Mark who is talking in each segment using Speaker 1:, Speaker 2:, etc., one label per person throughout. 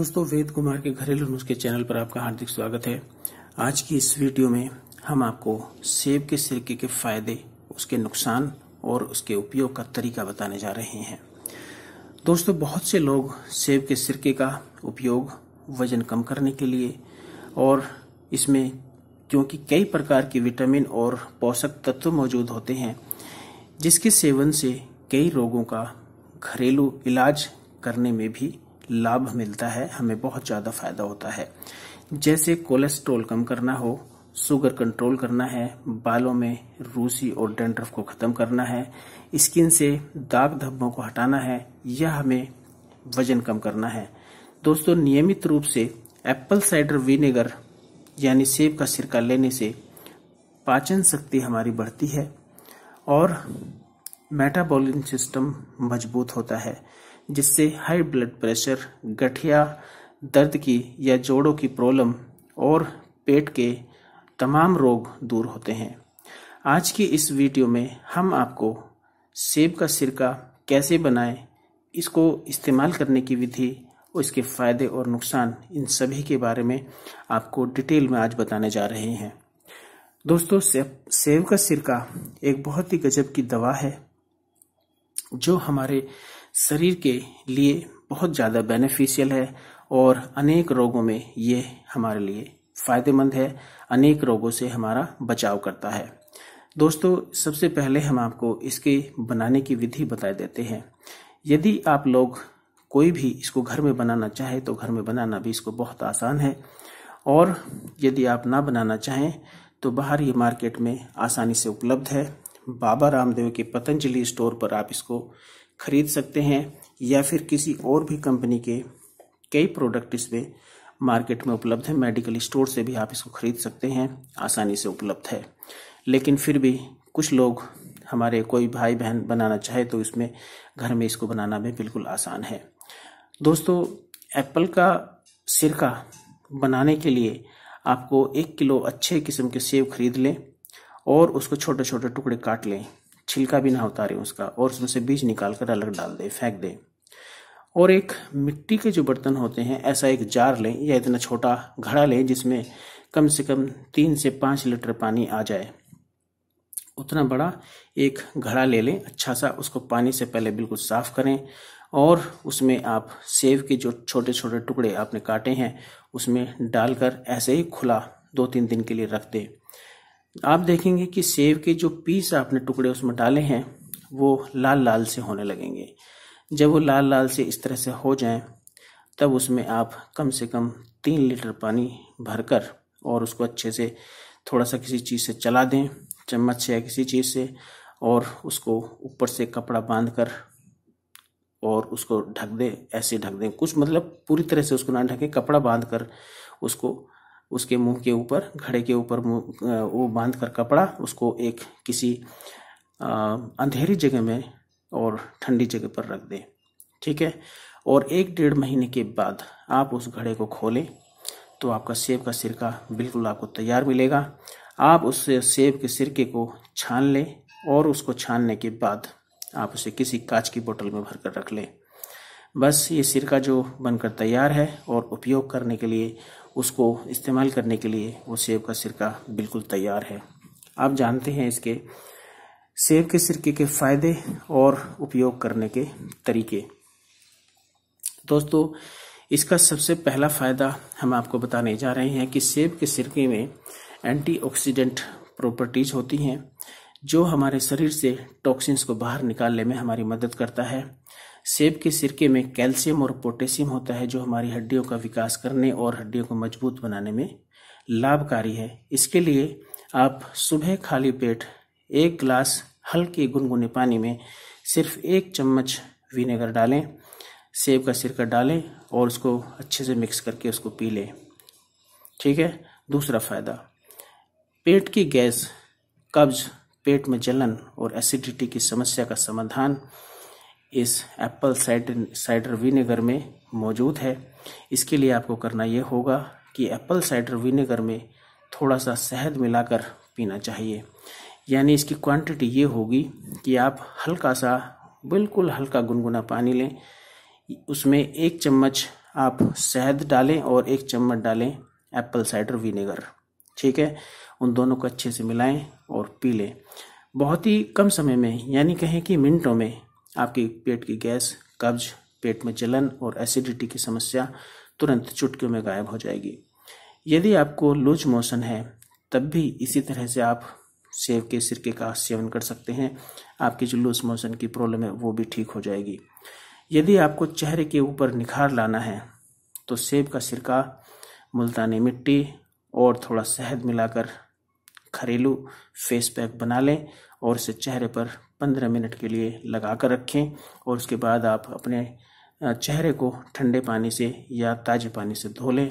Speaker 1: दोस्तों वेद कुमार के घरेलू नुस्खे के चैनल पर आपका हार्दिक स्वागत है आज की इस वीडियो में हम आपको सेब के सिरके के फायदे उसके नुकसान और उसके उपयोग का तरीका बताने जा रहे हैं दोस्तों बहुत से लोग सेब के सिरके का उपयोग वजन कम करने के लिए और इसमें क्योंकि कई प्रकार के विटामिन और पोषक तत्व मौजूद होते हैं जिसके सेवन से कई रोगों का घरेलू इलाज करने में भी लाभ मिलता है हमें बहुत ज़्यादा फायदा होता है जैसे कोलेस्ट्रोल कम करना हो शुगर कंट्रोल करना है बालों में रूसी और डेंड्रफ को ख़त्म करना है स्किन से दाग धब्बों को हटाना है या हमें वजन कम करना है दोस्तों नियमित रूप से एप्पल साइडर विनेगर यानी सेब का सिरका लेने से पाचन शक्ति हमारी बढ़ती है और मेटाबॉलिक सिस्टम मजबूत होता है जिससे हाई ब्लड प्रेशर गठिया दर्द की या जोड़ों की प्रॉब्लम और पेट के तमाम रोग दूर होते हैं आज की इस वीडियो में हम आपको सेब का सिरका कैसे बनाएं इसको इस्तेमाल करने की विधि और इसके फायदे और नुकसान इन सभी के बारे में आपको डिटेल में आज बताने जा रहे हैं दोस्तों सेब सेब का सिरका एक बहुत ही गजब की दवा है जो हमारे शरीर के लिए बहुत ज़्यादा बेनिफिशियल है और अनेक रोगों में ये हमारे लिए फ़ायदेमंद है अनेक रोगों से हमारा बचाव करता है दोस्तों सबसे पहले हम आपको इसके बनाने की विधि बता देते हैं यदि आप लोग कोई भी इसको घर में बनाना चाहे तो घर में बनाना भी इसको बहुत आसान है और यदि आप ना बनाना चाहें तो बाहर ये मार्केट में आसानी से उपलब्ध है बाबा रामदेव के पतंजलि स्टोर पर आप इसको खरीद सकते हैं या फिर किसी और भी कंपनी के कई प्रोडक्ट इसमें मार्केट में उपलब्ध है मेडिकल स्टोर से भी आप इसको खरीद सकते हैं आसानी से उपलब्ध है लेकिन फिर भी कुछ लोग हमारे कोई भाई बहन बनाना चाहे तो इसमें घर में इसको बनाना भी बिल्कुल आसान है दोस्तों एप्पल का सिरका बनाने के लिए आपको एक किलो अच्छे किस्म के सेब खरीद लें और उसको छोटे छोटे टुकड़े काट लें छिलका भी ना उतारे उसका और उसमें से बीज निकाल कर अलग डाल दे फेंक दें और एक मिट्टी के जो बर्तन होते हैं ऐसा एक जार लें या इतना छोटा घड़ा लें जिसमें कम से कम तीन से पाँच लीटर पानी आ जाए उतना बड़ा एक घड़ा ले लें अच्छा सा उसको पानी से पहले बिल्कुल साफ़ करें और उसमें आप सेब के जो छोटे छोटे टुकड़े आपने काटे हैं उसमें डालकर ऐसे ही खुला दो तीन दिन के लिए रख दें आप देखेंगे कि सेब के जो पीस आपने टुकड़े उसमें डाले हैं वो लाल लाल से होने लगेंगे जब वो लाल लाल से इस तरह से हो जाएं तब उसमें आप कम से कम तीन लीटर पानी भरकर और उसको अच्छे से थोड़ा सा किसी चीज़ से चला दें चम्मच से या किसी चीज़ से और उसको ऊपर से कपड़ा बांध कर और उसको ढक दें ऐसे ढक दें कुछ मतलब पूरी तरह से उसको ना ढकें कपड़ा बांध कर उसको उसके मुंह के ऊपर घड़े के ऊपर वो बांध कर कपड़ा उसको एक किसी अंधेरी जगह में और ठंडी जगह पर रख दें ठीक है और एक डेढ़ महीने के बाद आप उस घड़े को खोलें तो आपका सेब का सिरका बिल्कुल आपको तैयार मिलेगा आप उस सेब के सिरके को छान लें और उसको छानने के बाद आप उसे किसी कांच की बोतल में भरकर रख लें बस ये सिरका जो बनकर तैयार है और उपयोग करने के लिए उसको इस्तेमाल करने के लिए वो सेब का सिरका बिल्कुल तैयार है आप जानते हैं इसके सेब के सिरके के फायदे और उपयोग करने के तरीके दोस्तों इसका सबसे पहला फायदा हम आपको बताने जा रहे हैं कि सेब के सिरके में एंटीऑक्सीडेंट प्रॉपर्टीज होती हैं जो हमारे शरीर से टॉक्सिन्स को बाहर निकालने में हमारी मदद करता है सेब के सिरके में कैल्शियम और पोटेशियम होता है जो हमारी हड्डियों का विकास करने और हड्डियों को मजबूत बनाने में लाभकारी है इसके लिए आप सुबह खाली पेट एक ग्लास हल्के गुनगुने पानी में सिर्फ एक चम्मच विनेगर डालें सेब का सिरका डालें और उसको अच्छे से मिक्स करके उसको पी लें ठीक है दूसरा फायदा पेट की गैस कब्ज पेट में जलन और एसिडिटी की समस्या का समाधान इस एप्पल साइडर साइडर विनेगर में मौजूद है इसके लिए आपको करना ये होगा कि एप्पल साइडर विनेगर में थोड़ा सा शहद मिलाकर पीना चाहिए यानी इसकी क्वांटिटी ये होगी कि आप हल्का सा बिल्कुल हल्का गुनगुना पानी लें उसमें एक चम्मच आप शहद डालें और एक चम्मच डालें एप्पल साइडर विनेगर ठीक है उन दोनों को अच्छे से मिलाएं और पी लें बहुत ही कम समय में यानी कहें कि मिनटों में आपके पेट की गैस कब्ज पेट में जलन और एसिडिटी की समस्या तुरंत चुटकियों में गायब हो जाएगी यदि आपको लूज मोशन है तब भी इसी तरह से आप सेब के सिरके का सेवन कर सकते हैं आपकी जो लूज मोशन की प्रॉब्लम है वो भी ठीक हो जाएगी यदि आपको चेहरे के ऊपर निखार लाना है तो सेब का सिरका मुल्तानी मिट्टी और थोड़ा शहद मिलाकर घरेलू फेस पैक बना लें और इसे चेहरे पर पंद्रह मिनट के लिए लगा कर रखें और उसके बाद आप अपने चेहरे को ठंडे पानी से या ताजे पानी से धो लें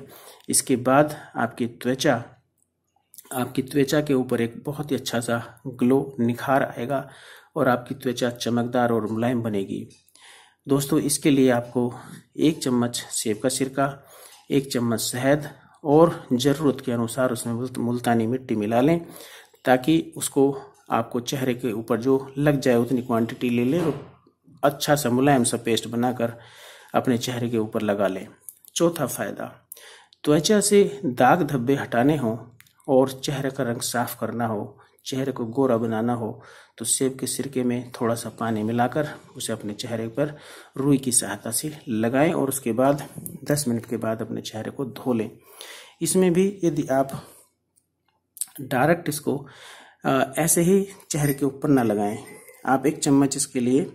Speaker 1: इसके बाद आपकी त्वचा आपकी त्वचा के ऊपर एक बहुत ही अच्छा सा ग्लो निखार आएगा और आपकी त्वचा चमकदार और मुलायम बनेगी दोस्तों इसके लिए आपको एक चम्मच सेब का सिरका एक चम्मच शहद और ज़रूरत के अनुसार उसमें मुल्तानी मिट्टी मिला लें ताकि उसको आपको चेहरे के ऊपर जो लग जाए उतनी क्वांटिटी ले लें और अच्छा सा मुलायम सा पेस्ट बनाकर अपने चेहरे के ऊपर लगा लें चौथा फायदा त्वचा से दाग धब्बे हटाने हों और चेहरे का रंग साफ करना हो चेहरे को गोरा बनाना हो तो सेब के सिरके में थोड़ा सा पानी मिलाकर उसे अपने चेहरे पर रुई की सहायता से लगाएं और उसके बाद 10 मिनट के बाद अपने चेहरे को धो लें इसमें भी यदि आप डायरेक्ट इसको ऐसे ही चेहरे के ऊपर ना लगाएं आप एक चम्मच इसके लिए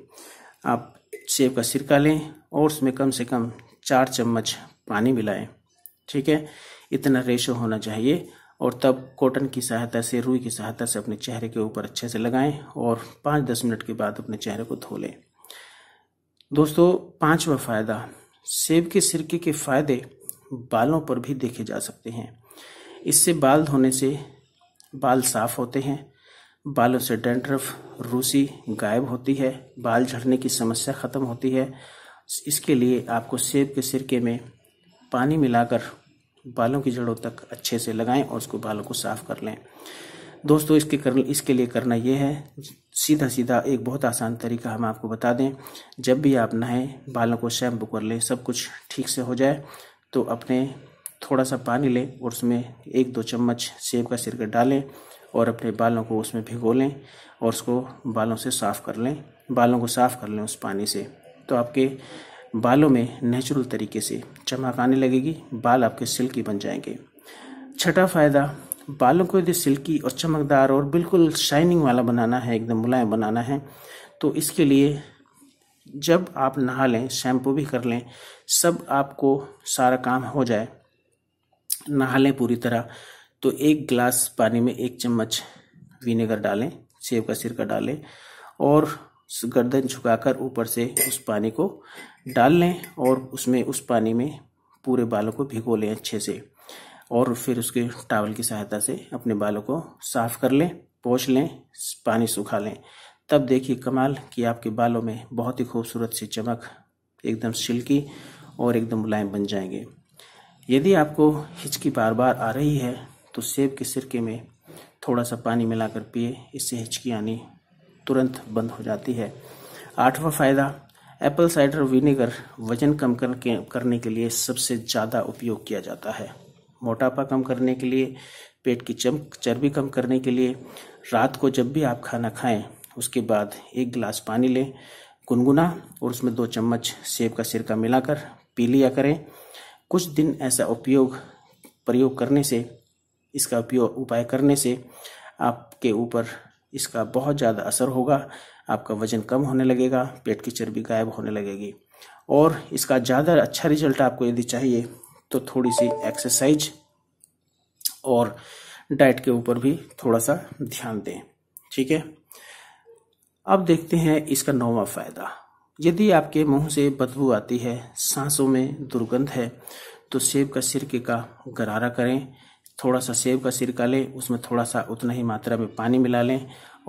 Speaker 1: आप सेब का सिरका लें और उसमें कम से कम चार चम्मच पानी मिलाएं ठीक है इतना रेशो होना चाहिए और तब कॉटन की सहायता से रुई की सहायता से अपने चेहरे के ऊपर अच्छे से लगाएं और पाँच दस मिनट के बाद अपने चेहरे को धो लें दोस्तों पांचवा फ़ायदा सेब के सिरके के फ़ायदे बालों पर भी देखे जा सकते हैं इससे बाल धोने से बाल साफ होते हैं बालों से डेंड्रफ रूसी गायब होती है बाल झड़ने की समस्या ख़त्म होती है इसके लिए आपको सेब के सिरके में पानी मिलाकर बालों की जड़ों तक अच्छे से लगाएं और उसको बालों को साफ कर लें दोस्तों इसके कर इसके लिए करना यह है सीधा सीधा एक बहुत आसान तरीका हम आपको बता दें जब भी आप नहाएं बालों को शैम्पू कर लें सब कुछ ठीक से हो जाए तो अपने थोड़ा सा पानी लें और उसमें एक दो चम्मच सेब का सिरका डालें और अपने बालों को उसमें भिगो लें और उसको बालों से साफ़ कर लें बालों को साफ़ कर लें उस पानी से तो आपके बालों में नेचुरल तरीके से चमक आने लगेगी बाल आपके सिल्की बन जाएंगे छठा फ़ायदा बालों को यदि सिल्की और चमकदार और बिल्कुल शाइनिंग वाला बनाना है एकदम मुलायम बनाना है तो इसके लिए जब आप नहा लें शैम्पू भी कर लें सब आपको सारा काम हो जाए नहा लें पूरी तरह तो एक ग्लास पानी में एक चम्मच विनेगर डालें सेब का सिरका डालें और गर्दन झुकाकर ऊपर से उस पानी को डाल लें और उसमें उस पानी में पूरे बालों को भिगो लें अच्छे से और फिर उसके टावल की सहायता से अपने बालों को साफ कर लें पोछ लें पानी सुखा लें तब देखिए कमाल कि आपके बालों में बहुत ही खूबसूरत सी चमक एकदम सिल्की और एकदम मुलायम बन जाएंगे यदि आपको हिचकी बार बार आ रही है तो सेब के सिरके में थोड़ा सा पानी मिलाकर पिए इससे हिचकी आनी तुरंत बंद हो जाती है आठवां फायदा एप्पल साइडर विनेगर वजन कम करके करने के लिए सबसे ज़्यादा उपयोग किया जाता है मोटापा कम करने के लिए पेट की चम चर्बी कम करने के लिए रात को जब भी आप खाना खाएं उसके बाद एक गिलास पानी लें गुनगुना और उसमें दो चम्मच सेब का सिरका मिलाकर पी लिया करें कुछ दिन ऐसा उपयोग प्रयोग करने से इसका उपयोग उपाय करने से आपके ऊपर इसका बहुत ज़्यादा असर होगा आपका वजन कम होने लगेगा पेट की चर्बी गायब होने लगेगी और इसका ज़्यादा अच्छा रिजल्ट आपको यदि चाहिए तो थोड़ी सी एक्सरसाइज और डाइट के ऊपर भी थोड़ा सा ध्यान दें ठीक है अब देखते हैं इसका नौवा फायदा यदि आपके मुंह से बदबू आती है सांसों में दुर्गंध है तो सेब का सिरके का गरारा करें थोड़ा सा सेब का सिरका लें उसमें थोड़ा सा उतना ही मात्रा में पानी मिला लें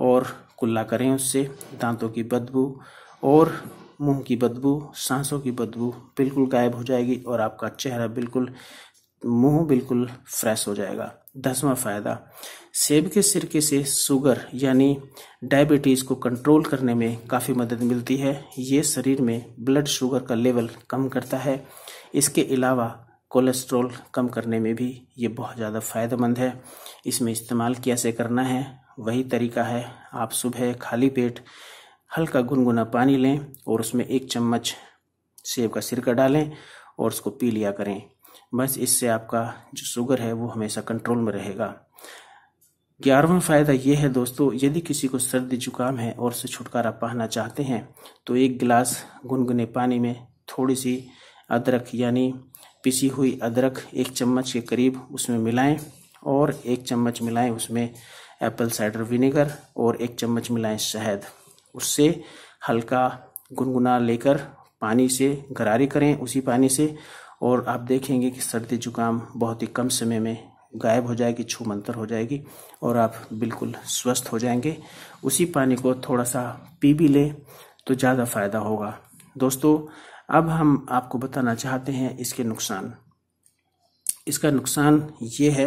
Speaker 1: और कुल्ला करें उससे दांतों की बदबू और मुंह की बदबू सांसों की बदबू बिल्कुल गायब हो जाएगी और आपका चेहरा बिल्कुल मुंह बिल्कुल फ्रेश हो जाएगा दसवा फायदा सेब के सिरके से शुगर यानी डायबिटीज़ को कंट्रोल करने में काफ़ी मदद मिलती है ये शरीर में ब्लड शुगर का लेवल कम करता है इसके अलावा कोलेस्ट्रॉल कम करने में भी ये बहुत ज़्यादा फ़ायदेमंद है इसमें इस्तेमाल कैसे करना है वही तरीका है आप सुबह खाली पेट हल्का गुनगुना पानी लें और उसमें एक चम्मच सेब का सिरका डालें और उसको पी लिया करें बस इससे आपका जो शुगर है वो हमेशा कंट्रोल में रहेगा ग्यारहवा फ़ायदा ये है दोस्तों यदि किसी को सर्दी जुकाम है और उससे छुटकारा पाना चाहते हैं तो एक गिलास गुनगुने पानी में थोड़ी सी अदरक यानी पिसी हुई अदरक एक चम्मच के करीब उसमें मिलाएं और एक चम्मच मिलाएं उसमें एप्पल साइडर विनेगर और एक चम्मच मिलाएं शहद उससे हल्का गुनगुना लेकर पानी से गरारी करें उसी पानी से और आप देखेंगे कि सर्दी जुकाम बहुत ही कम समय में गायब हो जाएगी छू मंतर हो जाएगी और आप बिल्कुल स्वस्थ हो जाएंगे उसी पानी को थोड़ा सा पी भी लें तो ज़्यादा फायदा होगा दोस्तों अब हम आपको बताना चाहते हैं इसके नुकसान इसका नुकसान ये है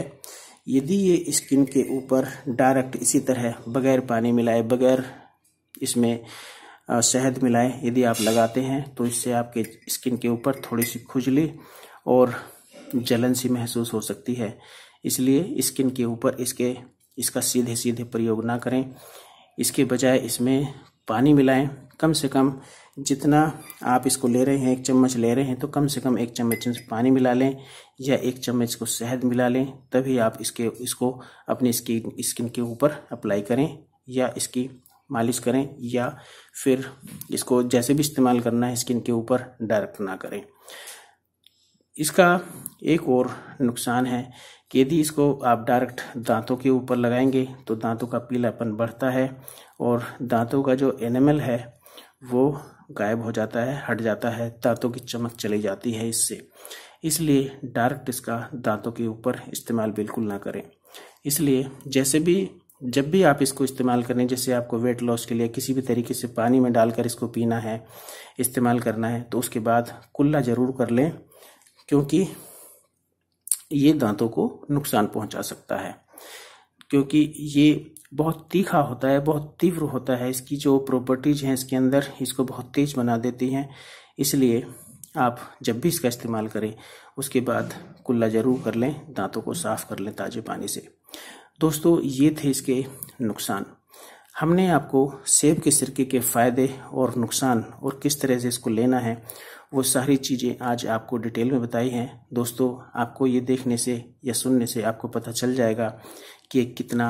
Speaker 1: यदि ये स्किन के ऊपर डायरेक्ट इसी तरह बगैर पानी मिलाए बगैर इसमें शहद मिलाएं यदि आप लगाते हैं तो इससे आपके स्किन के ऊपर थोड़ी सी खुजली और जलन सी महसूस हो सकती है इसलिए स्किन के ऊपर इसके इसका सीधे सीधे प्रयोग ना करें इसके बजाय इसमें पानी मिलाएं कम से कम जितना आप इसको ले रहे हैं एक चम्मच ले रहे हैं तो कम से कम एक चम्मच पानी मिला लें या एक चम्मच को शहद मिला लें तभी आप इसके इसको अपनी स्किन स्किन के ऊपर अप्लाई करें या इसकी मालिश करें या फिर इसको जैसे भी इस्तेमाल करना है स्किन के ऊपर डायरेक्ट ना करें इसका एक और नुकसान है कि यदि इसको आप डायरेक्ट दांतों के ऊपर लगाएंगे तो दांतों का पीलापन बढ़ता है और दांतों का जो एनिमल है वो गायब हो जाता है हट जाता है दांतों की चमक चली जाती है इससे इसलिए डायरेक्ट इसका दांतों के ऊपर इस्तेमाल बिल्कुल ना करें इसलिए जैसे भी जब भी आप इसको इस्तेमाल करें जैसे आपको वेट लॉस के लिए किसी भी तरीके से पानी में डालकर इसको पीना है इस्तेमाल करना है तो उसके बाद कुल्ला ज़रूर कर लें क्योंकि ये दांतों को नुकसान पहुंचा सकता है क्योंकि ये बहुत तीखा होता है बहुत तीव्र होता है इसकी जो प्रॉपर्टीज हैं इसके अंदर इसको बहुत तेज बना देती हैं इसलिए आप जब भी इसका इस्तेमाल करें उसके बाद कुल्ला ज़रूर कर लें दांतों को साफ़ कर लें ताजे पानी से दोस्तों ये थे इसके नुकसान हमने आपको सेब के सिरके के फ़ायदे और नुकसान और किस तरह से इसको लेना है वो सारी चीज़ें आज आपको डिटेल में बताई हैं दोस्तों आपको ये देखने से या सुनने से आपको पता चल जाएगा कि कितना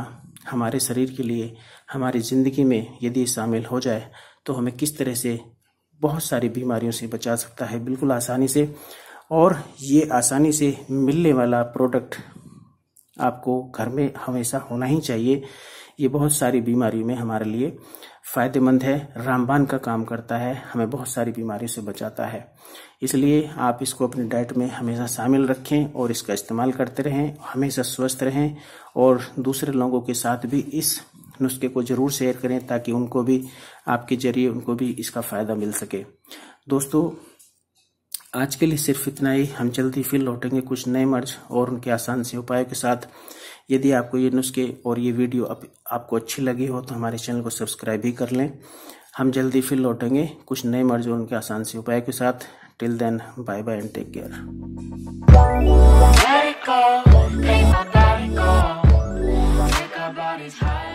Speaker 1: हमारे शरीर के लिए हमारी ज़िंदगी में यदि शामिल हो जाए तो हमें किस तरह से बहुत सारी बीमारियों से बचा सकता है बिल्कुल आसानी से और ये आसानी से मिलने वाला प्रोडक्ट आपको घर में हमेशा होना ही चाहिए ये बहुत सारी बीमारियों में हमारे लिए फ़ायदेमंद है रामबान का काम करता है हमें बहुत सारी बीमारियों से बचाता है इसलिए आप इसको अपने डाइट में हमेशा शामिल रखें और इसका इस्तेमाल करते रहें हमेशा स्वस्थ रहें और दूसरे लोगों के साथ भी इस नुस्खे को ज़रूर शेयर करें ताकि उनको भी आपके जरिए उनको भी इसका फ़ायदा मिल सके दोस्तों आज के लिए सिर्फ इतना ही हम जल्दी फिर लौटेंगे कुछ नए मर्ज और उनके आसान से उपायों के साथ यदि आपको ये नुस्खे और ये वीडियो आप, आपको अच्छी लगी हो तो हमारे चैनल को सब्सक्राइब भी कर लें हम जल्दी फिर लौटेंगे कुछ नए मर्ज और उनके आसान से उपायों के साथ till then bye bye and take care